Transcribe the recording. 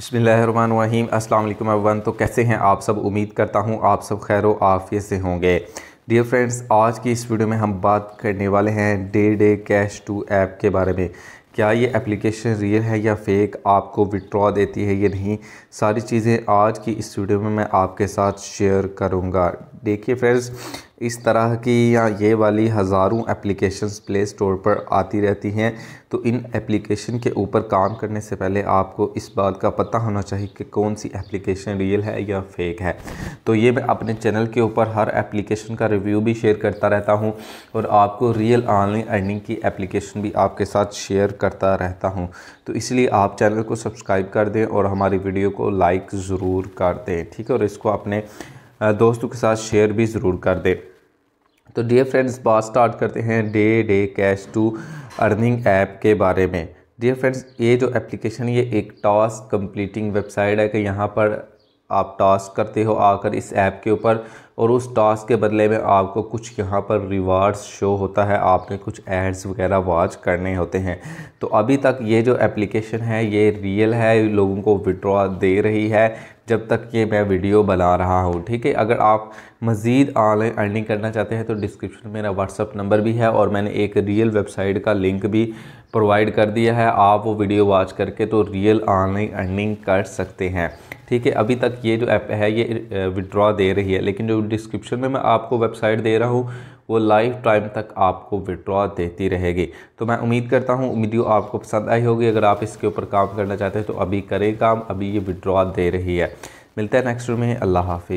बसमीम अल्लाम अवन तो कैसे हैं आप सब उम्मीद करता हूँ आप सब खैर आफियत से होंगे डियर फ्रेंड्स आज की इस वीडियो में हम बात करने वाले हैं day day cash two app के बारे में क्या ये एप्लीकेशन रियल है या फेक आपको विड्रॉ देती है या नहीं सारी चीज़ें आज की इस वीडियो में मैं आपके साथ शेयर करूँगा देखिए फ्रेंड्स इस तरह की या ये वाली हज़ारों एप्लीकेशंस प्ले स्टोर पर आती रहती हैं तो इन एप्लीकेशन के ऊपर काम करने से पहले आपको इस बात का पता होना चाहिए कि कौन सी एप्लीकेशन रियल है या फेक है तो ये मैं अपने चैनल के ऊपर हर एप्लीकेशन का रिव्यू भी शेयर करता रहता हूँ और आपको रियल ऑनलाइन अर्निंग की एप्लीकेशन भी आपके साथ शेयर करता रहता हूँ तो इसलिए आप चैनल को सब्सक्राइब कर दें और हमारी वीडियो को लाइक ज़रूर कर दें ठीक है और इसको अपने दोस्तों के साथ शेयर भी ज़रूर कर दें तो डियर फ्रेंड्स बात स्टार्ट करते हैं day day cash two earning app के बारे में डियर फ्रेंड्स ये जो एप्लीकेशन ये एक टास्क कंप्लीटिंग वेबसाइट है कि यहाँ पर आप टास्क करते हो आकर इस ऐप के ऊपर और उस टास्क के बदले में आपको कुछ यहाँ पर रिवार्ड्स शो होता है आपने कुछ एड्स वगैरह वॉच करने होते हैं तो अभी तक ये जो एप्लीकेशन है ये रियल है लोगों को विड्रॉ दे रही है जब तक ये मैं वीडियो बना रहा हूँ ठीक है अगर आप मज़ीद ऑनलाइन अर्निंग करना चाहते हैं तो डिस्क्रिप्शन में मेरा व्हाट्सअप नंबर भी है और मैंने एक रियल वेबसाइट का लिंक भी प्रोवाइड कर दिया है आप वो वीडियो वॉच करके तो रियल ऑनलाइन अर्निंग कर सकते हैं ठीक है अभी तक ये जो ऐप है ये विड्रॉ दे रही है लेकिन जो डिस्क्रिप्शन में मैं आपको वेबसाइट दे रहा हूँ वो लाइफ टाइम तक आपको विड्रॉ देती रहेगी तो मैं उम्मीद करता हूँ वीडियो आपको पसंद आई होगी अगर आप इसके ऊपर काम करना चाहते हैं तो अभी करें काम अभी ये विड्रॉ दे रही है मिलते हैं नेक्स्ट में अल्लाह हाफि